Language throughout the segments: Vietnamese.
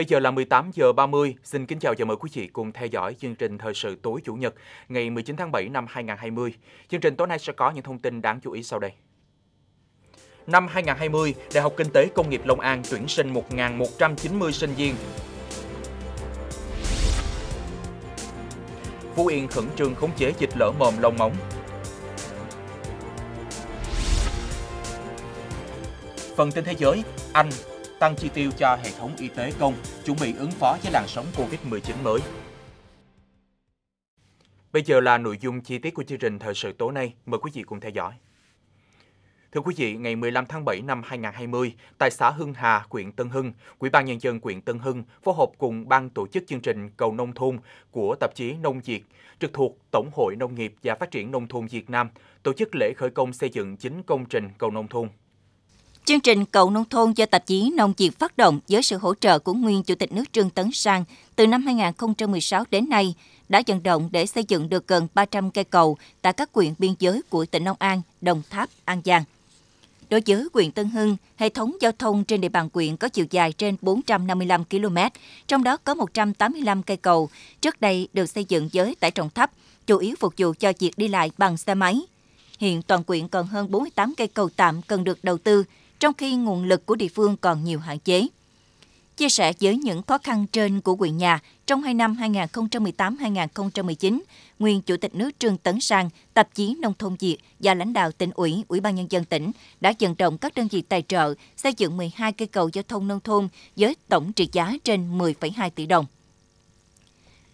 Bây giờ là 18 giờ 30. Xin kính chào và mời quý vị cùng theo dõi chương trình thời sự tối chủ nhật ngày 19 tháng 7 năm 2020. Chương trình tối nay sẽ có những thông tin đáng chú ý sau đây. Năm 2020, Đại học Kinh tế Công nghiệp Long An tuyển sinh 1.190 sinh viên. Phú Yên khẩn trương khống chế dịch lở mồm lông móng. Phần tin thế giới, Anh tăng chi tiêu cho hệ thống y tế công, chuẩn bị ứng phó với làn sóng Covid-19 mới. Bây giờ là nội dung chi tiết của chương trình thời sự tối nay. Mời quý vị cùng theo dõi. Thưa quý vị, ngày 15 tháng 7 năm 2020, tại xã Hưng Hà, huyện Tân Hưng, Ủy ban Nhân dân huyện Tân Hưng phối hợp cùng ban tổ chức chương trình Cầu Nông Thôn của tạp chí Nông Việt, trực thuộc Tổng hội Nông nghiệp và Phát triển Nông thôn Việt Nam, tổ chức lễ khởi công xây dựng chính công trình Cầu Nông Thôn. Chương trình Cậu Nông Thôn do tạp chí Nông Diệp phát động với sự hỗ trợ của nguyên Chủ tịch nước Trương Tấn Sang từ năm 2016 đến nay đã vận động để xây dựng được gần 300 cây cầu tại các huyện biên giới của tỉnh Long An, Đồng Tháp, An Giang. Đối với huyện Tân Hưng, hệ thống giao thông trên địa bàn quyện có chiều dài trên 455 km, trong đó có 185 cây cầu, trước đây được xây dựng với tải trọng thấp, chủ yếu phục vụ cho việc đi lại bằng xe máy. Hiện toàn quyện còn hơn 48 cây cầu tạm cần được đầu tư, trong khi nguồn lực của địa phương còn nhiều hạn chế. Chia sẻ với những khó khăn trên của huyện nhà trong hai năm 2018-2019, nguyên Chủ tịch nước Trương Tấn Sang, tạp chí Nông thôn Việt và lãnh đạo tỉnh ủy, Ủy ban nhân dân tỉnh đã vận động các đơn vị tài trợ xây dựng 12 cây cầu giao thông nông thôn với tổng trị giá trên 10,2 tỷ đồng.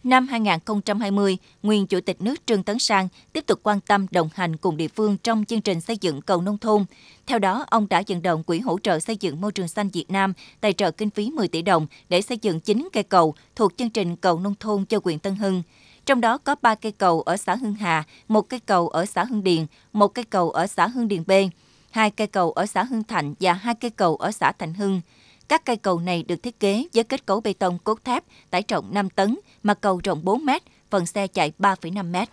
Năm 2020, nguyên Chủ tịch nước Trương Tấn Sang tiếp tục quan tâm đồng hành cùng địa phương trong chương trình xây dựng cầu nông thôn. Theo đó, ông đã vận động Quỹ hỗ trợ xây dựng môi trường xanh Việt Nam tài trợ kinh phí 10 tỷ đồng để xây dựng 9 cây cầu thuộc chương trình cầu nông thôn cho huyện Tân Hưng. Trong đó có 3 cây cầu ở xã Hưng Hà, một cây cầu ở xã Hưng Điền, một cây cầu ở xã Hưng Điền B, hai cây cầu ở xã Hưng Thạnh và hai cây cầu ở xã Thành Hưng. Các cây cầu này được thiết kế với kết cấu bê tông cốt thép tải trọng 5 tấn, mặt cầu rộng 4 mét, phần xe chạy 3,5 mét.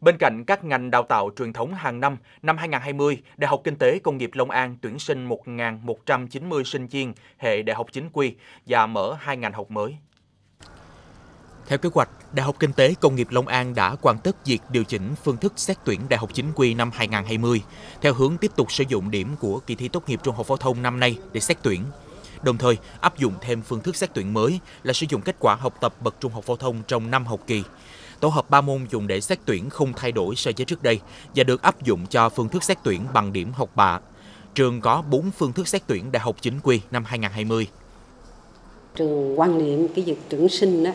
Bên cạnh các ngành đào tạo truyền thống hàng năm, năm 2020, Đại học Kinh tế Công nghiệp Long An tuyển sinh 1.190 sinh viên hệ đại học chính quy và mở hai ngành học mới. Theo kế hoạch, Đại học Kinh tế Công nghiệp Long An đã hoàn tất việc điều chỉnh phương thức xét tuyển đại học chính quy năm 2020, theo hướng tiếp tục sử dụng điểm của kỳ thi tốt nghiệp trung học phổ thông năm nay để xét tuyển. Đồng thời, áp dụng thêm phương thức xét tuyển mới là sử dụng kết quả học tập bậc trung học phổ thông trong năm học kỳ. Tổ hợp 3 môn dùng để xét tuyển không thay đổi so với trước đây và được áp dụng cho phương thức xét tuyển bằng điểm học bạ. Trường có 4 phương thức xét tuyển đại học chính quy năm 2020. Trường quan niệm cái việc tuyển sinh đó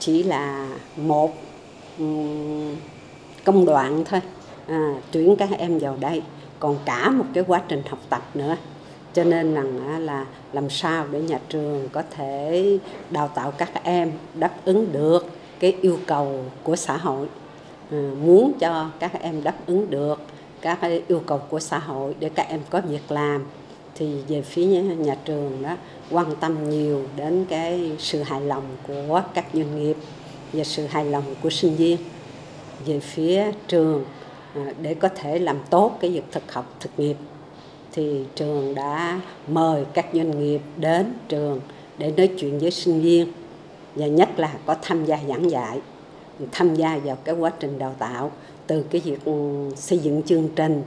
chỉ là một công đoạn thôi à, tuyển các em vào đây còn cả một cái quá trình học tập nữa cho nên rằng là làm sao để nhà trường có thể đào tạo các em đáp ứng được cái yêu cầu của xã hội ừ, muốn cho các em đáp ứng được các yêu cầu của xã hội để các em có việc làm thì về phía nhà trường đó quan tâm nhiều đến cái sự hài lòng của các doanh nghiệp và sự hài lòng của sinh viên về phía trường à, để có thể làm tốt cái việc thực học thực nghiệp thì trường đã mời các doanh nghiệp đến trường để nói chuyện với sinh viên và nhất là có tham gia giảng dạy tham gia vào cái quá trình đào tạo từ cái việc ừ, xây dựng chương trình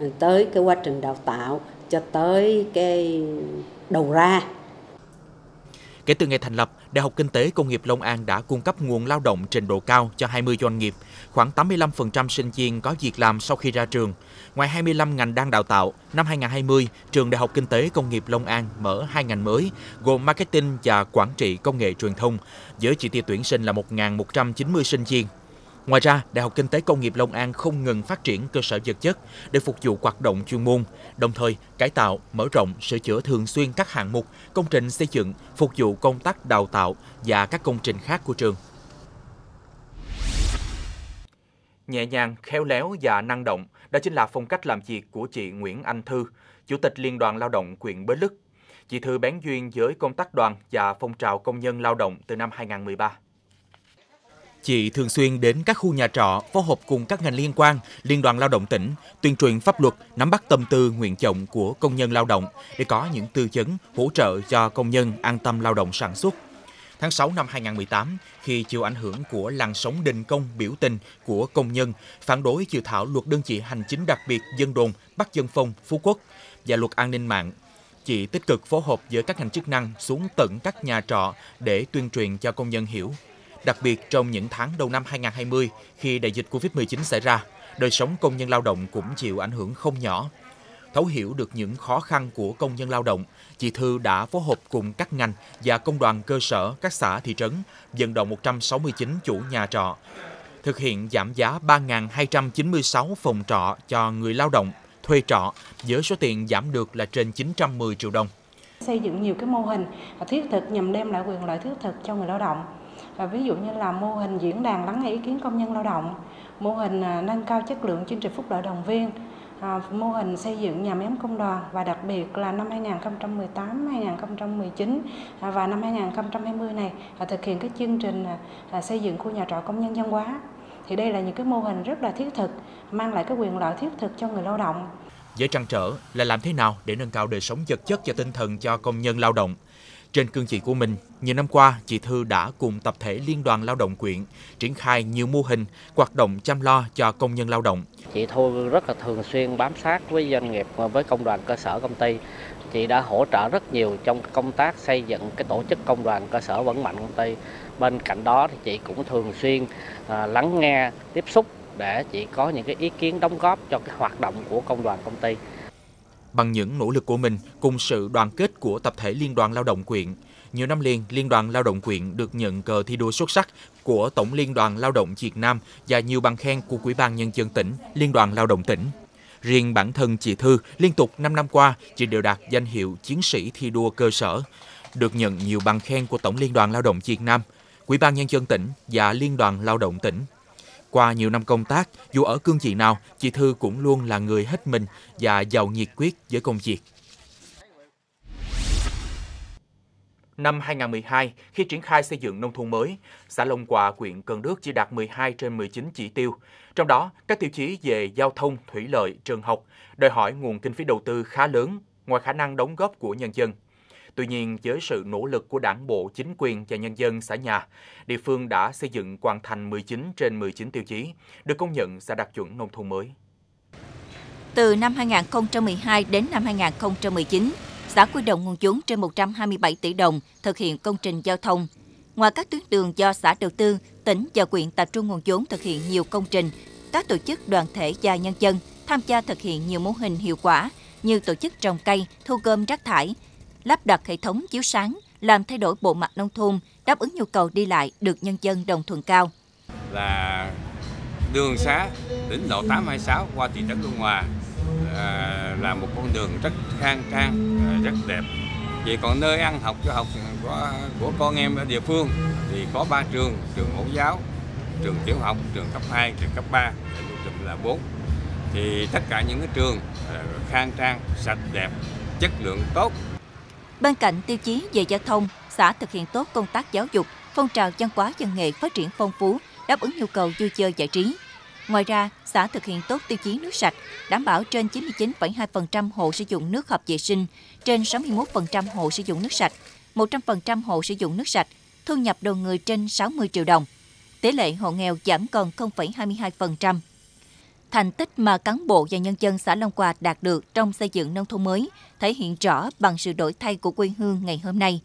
à, tới cái quá trình đào tạo cho tới cái đầu ra. Kể từ ngày thành lập, Đại học Kinh tế Công nghiệp Long An đã cung cấp nguồn lao động trình độ cao cho 20 doanh nghiệp. Khoảng 85% sinh viên có việc làm sau khi ra trường. Ngoài 25 ngành đang đào tạo, năm 2020, Trường Đại học Kinh tế Công nghiệp Long An mở hai ngành mới gồm Marketing và Quản trị Công nghệ Truyền thông, với chỉ tiêu tuyển sinh là 1.190 sinh viên. Ngoài ra, Đại học Kinh tế Công nghiệp Long An không ngừng phát triển cơ sở vật chất để phục vụ hoạt động chuyên môn, đồng thời cải tạo, mở rộng, sửa chữa thường xuyên các hạng mục, công trình xây dựng, phục vụ công tác đào tạo và các công trình khác của trường. Nhẹ nhàng, khéo léo và năng động, đó chính là phong cách làm việc của chị Nguyễn Anh Thư, Chủ tịch Liên đoàn Lao động huyện Bến Lức. Chị Thư bén duyên với công tác đoàn và phong trào công nhân lao động từ năm 2013. Chị thường xuyên đến các khu nhà trọ phối hợp cùng các ngành liên quan, Liên đoàn Lao động tỉnh, tuyên truyền pháp luật, nắm bắt tâm tư, nguyện vọng của công nhân lao động để có những tư vấn hỗ trợ cho công nhân an tâm lao động sản xuất. Tháng 6 năm 2018, khi chịu ảnh hưởng của làn sóng đình công biểu tình của công nhân, phản đối dự thảo luật đơn vị hành chính đặc biệt dân đồn Bắc Dân Phong, Phú Quốc và luật an ninh mạng, chị tích cực phối hợp với các ngành chức năng xuống tận các nhà trọ để tuyên truyền cho công nhân hiểu Đặc biệt trong những tháng đầu năm 2020 khi đại dịch Covid-19 xảy ra, đời sống công nhân lao động cũng chịu ảnh hưởng không nhỏ. Thấu hiểu được những khó khăn của công nhân lao động, chị Thư đã phối hợp cùng các ngành và công đoàn cơ sở các xã thị trấn vận động 169 chủ nhà trọ thực hiện giảm giá 3.296 phòng trọ cho người lao động thuê trọ với số tiền giảm được là trên 910 triệu đồng. Xây dựng nhiều cái mô hình thiết thực nhằm đem lại quyền lợi thiết thực cho người lao động và ví dụ như là mô hình diễn đàn lắng nghe ý kiến công nhân lao động mô hình à, nâng cao chất lượng chương trình phúc lợi đồng viên à, mô hình xây dựng nhà máy ấm công đoàn và đặc biệt là năm 2018, 2019 à, và năm 2020 này thực hiện cái chương trình xây dựng khu nhà trọ công nhân dân hóa. Thì đây là những cái mô hình rất là thiết thực, mang lại cái quyền lợi thiết thực cho người lao động. Với trăn trở là làm thế nào để nâng cao đời sống vật chất và tinh thần cho công nhân lao động trên cương vị của mình, nhiều năm qua, chị Thư đã cùng tập thể Liên đoàn Lao động quyện triển khai nhiều mô hình, hoạt động chăm lo cho công nhân lao động. Chị Thư rất là thường xuyên bám sát với doanh nghiệp, với công đoàn cơ sở công ty. Chị đã hỗ trợ rất nhiều trong công tác xây dựng cái tổ chức công đoàn cơ sở vững mạnh công ty. Bên cạnh đó thì chị cũng thường xuyên à, lắng nghe, tiếp xúc để chị có những cái ý kiến đóng góp cho cái hoạt động của công đoàn công ty. Bằng những nỗ lực của mình cùng sự đoàn kết của tập thể Liên đoàn Lao động quyện, nhiều năm liền, Liên đoàn Lao động quyện được nhận cờ thi đua xuất sắc của Tổng Liên đoàn Lao động Việt Nam và nhiều bằng khen của Ủy ban Nhân dân tỉnh, Liên đoàn Lao động tỉnh. Riêng bản thân chị Thư liên tục 5 năm qua chị đều đạt danh hiệu chiến sĩ thi đua cơ sở, được nhận nhiều bằng khen của Tổng Liên đoàn Lao động Việt Nam, Ủy ban Nhân dân tỉnh và Liên đoàn Lao động tỉnh. Qua nhiều năm công tác, dù ở cương vị nào, chị Thư cũng luôn là người hết mình và giàu nhiệt quyết với công việc. Năm 2012, khi triển khai xây dựng nông thôn mới, xã Long Hòa, huyện Cần Đức chỉ đạt 12 trên 19 chỉ tiêu. Trong đó, các tiêu chí về giao thông, thủy lợi, trường học đòi hỏi nguồn kinh phí đầu tư khá lớn, ngoài khả năng đóng góp của nhân dân. Tuy nhiên, với sự nỗ lực của đảng bộ, chính quyền và nhân dân xã nhà, địa phương đã xây dựng hoàn thành 19 trên 19 tiêu chí, được công nhận xã đạt chuẩn nông thôn mới. Từ năm 2012 đến năm 2019, xã quy động nguồn vốn trên 127 tỷ đồng thực hiện công trình giao thông. Ngoài các tuyến đường do xã đầu tư, tỉnh và quyện tập trung nguồn vốn thực hiện nhiều công trình, các tổ chức đoàn thể và nhân dân tham gia thực hiện nhiều mô hình hiệu quả như tổ chức trồng cây, thu gom rác thải, lắp đặt hệ thống chiếu sáng, làm thay đổi bộ mặt nông thôn, đáp ứng nhu cầu đi lại được nhân dân đồng thuận cao. Là đường xá tỉnh lộ 826 qua thị trấn Đông Hòa à, là một con đường rất khang trang, à, rất đẹp. Vậy còn nơi ăn học cho học của, của con em ở địa phương thì có 3 trường, trường mẫu giáo, trường tiểu học, trường cấp 2, trường cấp 3, trường là 4. Thì tất cả những cái trường à, khang trang, sạch đẹp, chất lượng tốt Bên cạnh tiêu chí về giao thông, xã thực hiện tốt công tác giáo dục, phong trào văn hóa dân nghệ phát triển phong phú, đáp ứng nhu cầu vui chơi giải trí. Ngoài ra, xã thực hiện tốt tiêu chí nước sạch, đảm bảo trên 99,2% hộ sử dụng nước hợp vệ sinh, trên 61% hộ sử dụng nước sạch, 100% hộ sử dụng nước sạch, thu nhập đầu người trên 60 triệu đồng. Tỷ lệ hộ nghèo giảm còn 0,22%. Thành tích mà cán bộ và nhân dân xã Long Quà đạt được trong xây dựng nông thôn mới thể hiện rõ bằng sự đổi thay của quê hương ngày hôm nay.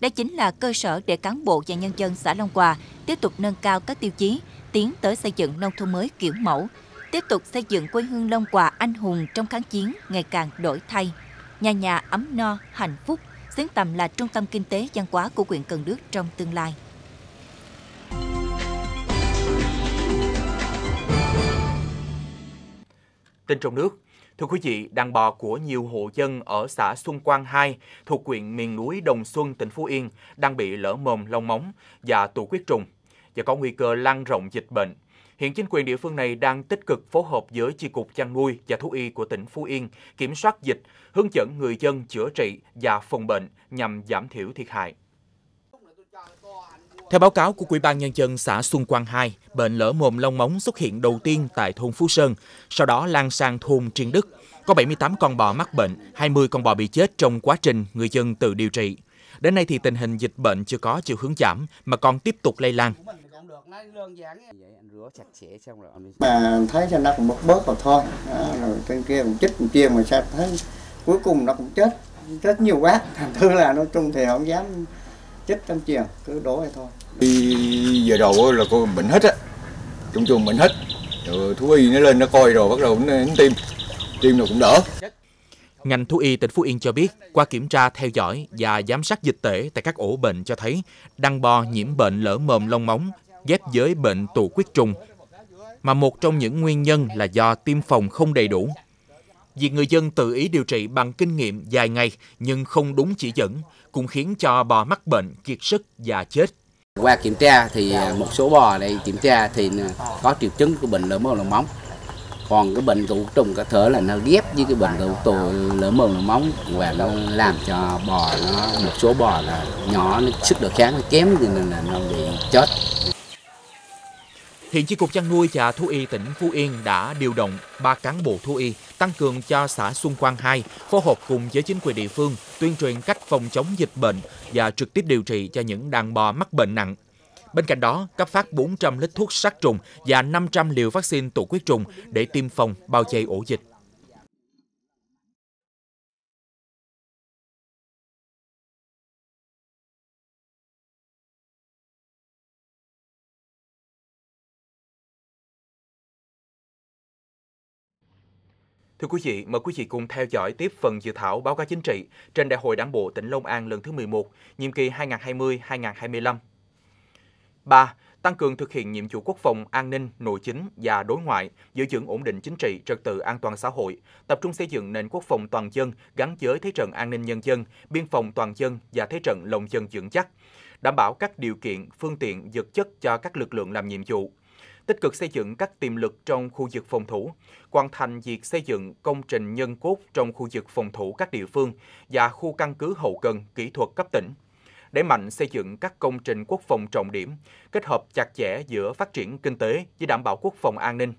Đây chính là cơ sở để cán bộ và nhân dân xã Long Quà tiếp tục nâng cao các tiêu chí, tiến tới xây dựng nông thôn mới kiểu mẫu, tiếp tục xây dựng quê hương Long Quà anh hùng trong kháng chiến ngày càng đổi thay, nhà nhà ấm no, hạnh phúc, xứng tầm là trung tâm kinh tế văn hóa của huyện Cần Đước trong tương lai. Tin trong nước, Thưa quý vị, đàn bò của nhiều hộ dân ở xã Xuân Quang 2 thuộc huyện miền núi Đồng Xuân, tỉnh Phú Yên đang bị lỡ mồm lông móng và tụ huyết trùng và có nguy cơ lan rộng dịch bệnh. Hiện chính quyền địa phương này đang tích cực phối hợp với chi cục chăn nuôi và thú y của tỉnh Phú Yên kiểm soát dịch, hướng dẫn người dân chữa trị và phòng bệnh nhằm giảm thiểu thiệt hại. Theo báo cáo của Ủy ban Nhân dân xã Xuân Quang 2, bệnh lở mồm long móng xuất hiện đầu tiên tại thôn Phú Sơn, sau đó lan sang thôn Triên Đức. Có 78 con bò mắc bệnh, 20 con bò bị chết trong quá trình người dân tự điều trị. Đến nay thì tình hình dịch bệnh chưa có chiều hướng giảm mà còn tiếp tục lây lan. Mà thấy cho nó cũng bớt bớt rồi thôi, rồi trên kia cũng chích, trên kia mà sao thấy cuối cùng nó cũng chết, chết nhiều quá, thành thử là nói chung thì không dám chết trong chiền cứ đổ vậy thôi đi giờ đầu là cô bệnh hết á trong chuồng bệnh hết rồi thú y nó lên nó coi rồi bắt đầu nó tim tim nó cũng đỡ Ngành thú y tỉnh Phú Yên cho biết, qua kiểm tra theo dõi và giám sát dịch tễ tại các ổ bệnh cho thấy đăng bò nhiễm bệnh lở mồm lông móng, ghép giới bệnh tụ huyết trùng, mà một trong những nguyên nhân là do tiêm phòng không đầy đủ. Việc người dân tự ý điều trị bằng kinh nghiệm dài ngày nhưng không đúng chỉ dẫn cũng khiến cho bò mắc bệnh, kiệt sức và chết. Qua kiểm tra thì một số bò đây kiểm tra thì có triệu chứng của bệnh lở mồm long móng. Còn cái bệnh tụ trùng cá thở là nó ghép với cái bệnh tụ tụ lở mồm long móng và nó làm cho bò nó một số bò là nhỏ nó sức đề kháng nó kém cho nên là nó bị chết. Hiện chi cục chăn nuôi và thú y tỉnh Phú Yên đã điều động 3 cán bộ thú y tăng cường cho xã Xuân Quang 2 phối hợp cùng với chính quyền địa phương tuyên truyền cách phòng chống dịch bệnh và trực tiếp điều trị cho những đàn bò mắc bệnh nặng. Bên cạnh đó, cấp phát 400 lít thuốc sát trùng và 500 liều vaccine tụ quyết trùng để tiêm phòng bao vây ổ dịch. Thưa quý vị, mời quý vị cùng theo dõi tiếp phần dự thảo báo cáo chính trị trên Đại hội Đảng bộ tỉnh Long An lần thứ 11, nhiệm kỳ 2020-2025. 3. Tăng cường thực hiện nhiệm vụ quốc phòng, an ninh, nội chính và đối ngoại, giữ vững ổn định chính trị, trật tự an toàn xã hội, tập trung xây dựng nền quốc phòng toàn dân gắn với thế trận an ninh nhân dân, biên phòng toàn dân và thế trận lòng dân vững chắc, đảm bảo các điều kiện, phương tiện, vật chất cho các lực lượng làm nhiệm vụ tích cực xây dựng các tiềm lực trong khu vực phòng thủ, hoàn thành việc xây dựng công trình nhân cốt trong khu vực phòng thủ các địa phương và khu căn cứ hậu cần kỹ thuật cấp tỉnh để mạnh xây dựng các công trình quốc phòng trọng điểm, kết hợp chặt chẽ giữa phát triển kinh tế với đảm bảo quốc phòng an ninh,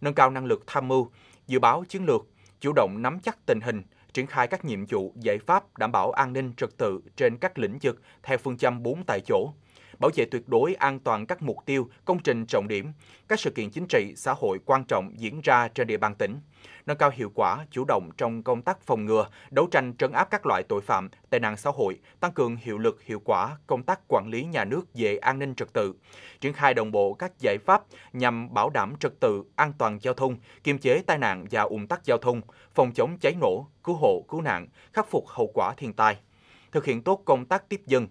nâng cao năng lực tham mưu, dự báo chiến lược, chủ động nắm chắc tình hình, triển khai các nhiệm vụ, giải pháp đảm bảo an ninh trật tự trên các lĩnh vực theo phương châm 4 tại chỗ – bảo vệ tuyệt đối an toàn các mục tiêu, công trình trọng điểm, các sự kiện chính trị, xã hội quan trọng diễn ra trên địa bàn tỉnh, nâng cao hiệu quả, chủ động trong công tác phòng ngừa, đấu tranh trấn áp các loại tội phạm, tệ nạn xã hội, tăng cường hiệu lực hiệu quả công tác quản lý nhà nước về an ninh trật tự, triển khai đồng bộ các giải pháp nhằm bảo đảm trật tự, an toàn giao thông, kiềm chế tai nạn và ủng tắc giao thông, phòng chống cháy nổ, cứu hộ, cứu nạn, khắc phục hậu quả thiên tai thực hiện tốt công tác tiếp dân,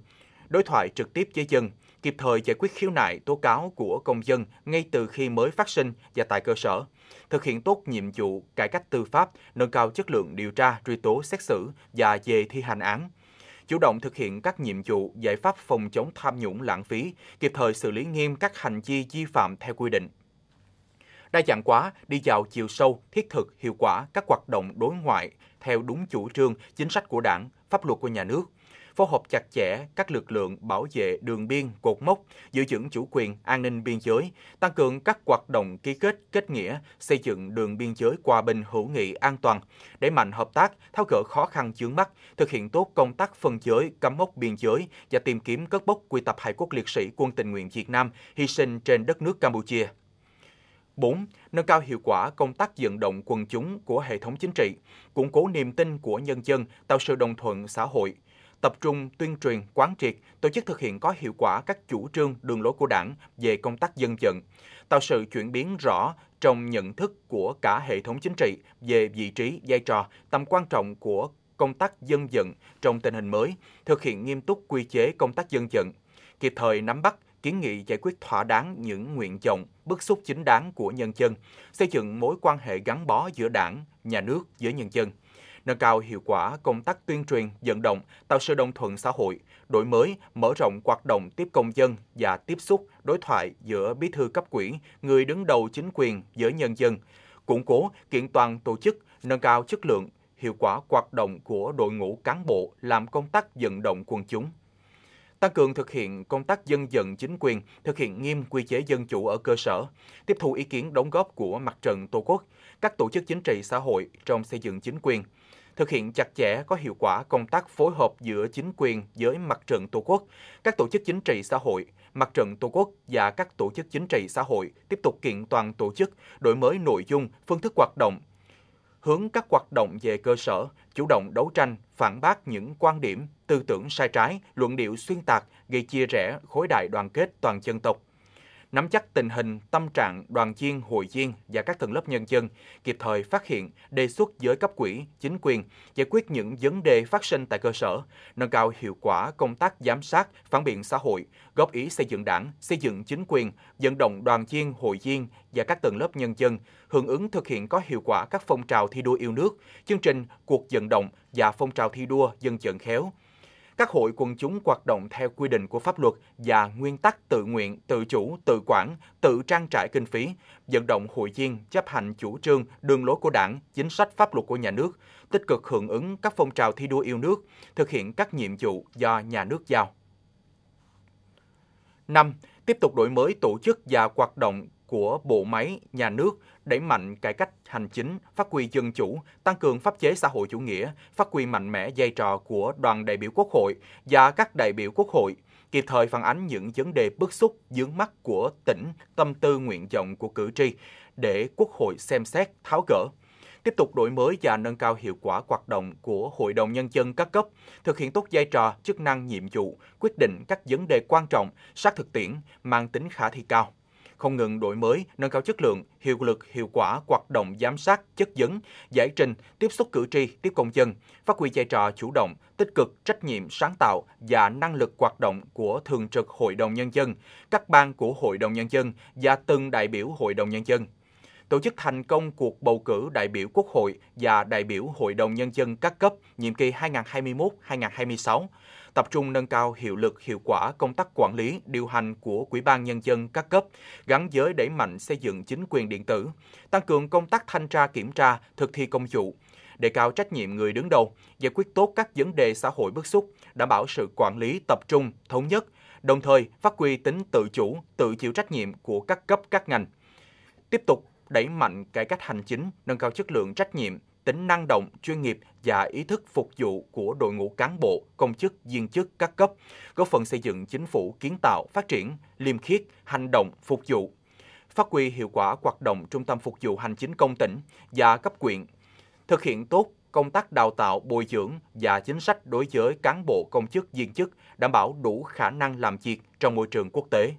đối thoại trực tiếp với dân, kịp thời giải quyết khiếu nại tố cáo của công dân ngay từ khi mới phát sinh và tại cơ sở, thực hiện tốt nhiệm vụ cải cách tư pháp, nâng cao chất lượng điều tra, truy tố, xét xử và về thi hành án chủ động thực hiện các nhiệm vụ giải pháp phòng chống tham nhũng lãng phí, kịp thời xử lý nghiêm các hành vi vi phạm theo quy định đa dạng hóa, đi vào chiều sâu, thiết thực, hiệu quả các hoạt động đối ngoại theo đúng chủ trương, chính sách của Đảng, pháp luật của nhà nước, phối hợp chặt chẽ các lực lượng bảo vệ đường biên, cột mốc, giữ vững chủ quyền, an ninh biên giới, tăng cường các hoạt động ký kết, kết nghĩa, xây dựng đường biên giới hòa bình hữu nghị an toàn, đẩy mạnh hợp tác, tháo gỡ khó khăn chướng mắt, thực hiện tốt công tác phân giới, cắm mốc biên giới và tìm kiếm cất bốc quy tập hải quốc liệt sĩ quân tình nguyện Việt Nam hy sinh trên đất nước Campuchia. 4. Nâng cao hiệu quả công tác vận động quần chúng của hệ thống chính trị, củng cố niềm tin của nhân dân, tạo sự đồng thuận xã hội tập trung tuyên truyền, quán triệt, tổ chức thực hiện có hiệu quả các chủ trương, đường lối của Đảng về công tác dân vận, tạo sự chuyển biến rõ trong nhận thức của cả hệ thống chính trị về vị trí, vai trò, tầm quan trọng của công tác dân vận trong tình hình mới, thực hiện nghiêm túc quy chế công tác dân vận, kịp thời nắm bắt kiến nghị giải quyết thỏa đáng những nguyện vọng, bức xúc chính đáng của nhân dân, xây dựng mối quan hệ gắn bó giữa đảng, nhà nước với nhân dân nâng cao hiệu quả công tác tuyên truyền, vận động, tạo sự đồng thuận xã hội, đổi mới, mở rộng hoạt động tiếp công dân và tiếp xúc, đối thoại giữa bí thư cấp quỹ, người đứng đầu chính quyền với nhân dân, củng cố, kiện toàn tổ chức, nâng cao chất lượng, hiệu quả hoạt động của đội ngũ cán bộ làm công tác vận động quần chúng tăng cường thực hiện công tác dân vận chính quyền, thực hiện nghiêm quy chế dân chủ ở cơ sở, tiếp thu ý kiến đóng góp của mặt trận Tổ quốc, các tổ chức chính trị xã hội trong xây dựng chính quyền, thực hiện chặt chẽ có hiệu quả công tác phối hợp giữa chính quyền với mặt trận Tổ quốc, các tổ chức chính trị xã hội, mặt trận Tổ quốc và các tổ chức chính trị xã hội tiếp tục kiện toàn tổ chức, đổi mới nội dung, phương thức hoạt động, hướng các hoạt động về cơ sở, chủ động đấu tranh, phản bác những quan điểm, tư tưởng sai trái, luận điệu xuyên tạc, gây chia rẽ khối đại đoàn kết toàn dân tộc nắm chắc tình hình, tâm trạng, đoàn viên, hội viên và các tầng lớp nhân dân, kịp thời phát hiện, đề xuất với cấp quỹ, chính quyền, giải quyết những vấn đề phát sinh tại cơ sở, nâng cao hiệu quả công tác giám sát, phản biện xã hội, góp ý xây dựng đảng, xây dựng chính quyền, vận động đoàn viên, hội viên và các tầng lớp nhân dân, hưởng ứng thực hiện có hiệu quả các phong trào thi đua yêu nước, chương trình cuộc vận động và phong trào thi đua dân vận khéo, các hội quần chúng hoạt động theo quy định của pháp luật và nguyên tắc tự nguyện, tự chủ, tự quản, tự trang trải kinh phí, vận động hội viên chấp hành chủ trương, đường lối của đảng, chính sách pháp luật của nhà nước, tích cực hưởng ứng các phong trào thi đua yêu nước, thực hiện các nhiệm vụ do nhà nước giao. 5. Tiếp tục đổi mới tổ chức và hoạt động của bộ máy, nhà nước, đẩy mạnh cải cách hành chính, phát huy dân chủ, tăng cường pháp chế xã hội chủ nghĩa, phát huy mạnh mẽ vai trò của đoàn đại biểu quốc hội và các đại biểu quốc hội, kịp thời phản ánh những vấn đề bức xúc, dướng mắt của tỉnh, tâm tư nguyện vọng của cử tri để quốc hội xem xét, tháo gỡ tiếp tục đổi mới và nâng cao hiệu quả hoạt động của Hội đồng Nhân dân các cấp, thực hiện tốt vai trò, chức năng, nhiệm vụ, quyết định các vấn đề quan trọng, sát thực tiễn, mang tính khả thi cao không ngừng đổi mới, nâng cao chất lượng, hiệu lực, hiệu quả hoạt động giám sát, chất vấn, giải trình, tiếp xúc cử tri, tiếp công dân, phát huy vai trò chủ động, tích cực, trách nhiệm, sáng tạo và năng lực hoạt động của Thường trực Hội đồng Nhân dân, các ban của Hội đồng Nhân dân và từng đại biểu Hội đồng Nhân dân tổ chức thành công cuộc bầu cử đại biểu Quốc hội và đại biểu Hội đồng Nhân dân các cấp nhiệm kỳ 2021-2026, tập trung nâng cao hiệu lực hiệu quả công tác quản lý, điều hành của quỹ ban Nhân dân các cấp, gắn với đẩy mạnh xây dựng chính quyền điện tử, tăng cường công tác thanh tra kiểm tra, thực thi công vụ, đề cao trách nhiệm người đứng đầu, giải quyết tốt các vấn đề xã hội bức xúc, đảm bảo sự quản lý tập trung, thống nhất, đồng thời phát huy tính tự chủ, tự chịu trách nhiệm của các cấp các ngành. Tiếp tục đẩy mạnh cải cách hành chính, nâng cao chất lượng trách nhiệm, tính năng động, chuyên nghiệp và ý thức phục vụ của đội ngũ cán bộ, công chức, viên chức các cấp, góp phần xây dựng chính phủ kiến tạo, phát triển, liêm khiết, hành động, phục vụ, phát huy hiệu quả hoạt động Trung tâm Phục vụ Hành chính công tỉnh và cấp quyện, thực hiện tốt công tác đào tạo, bồi dưỡng và chính sách đối với cán bộ công chức viên chức đảm bảo đủ khả năng làm việc trong môi trường quốc tế.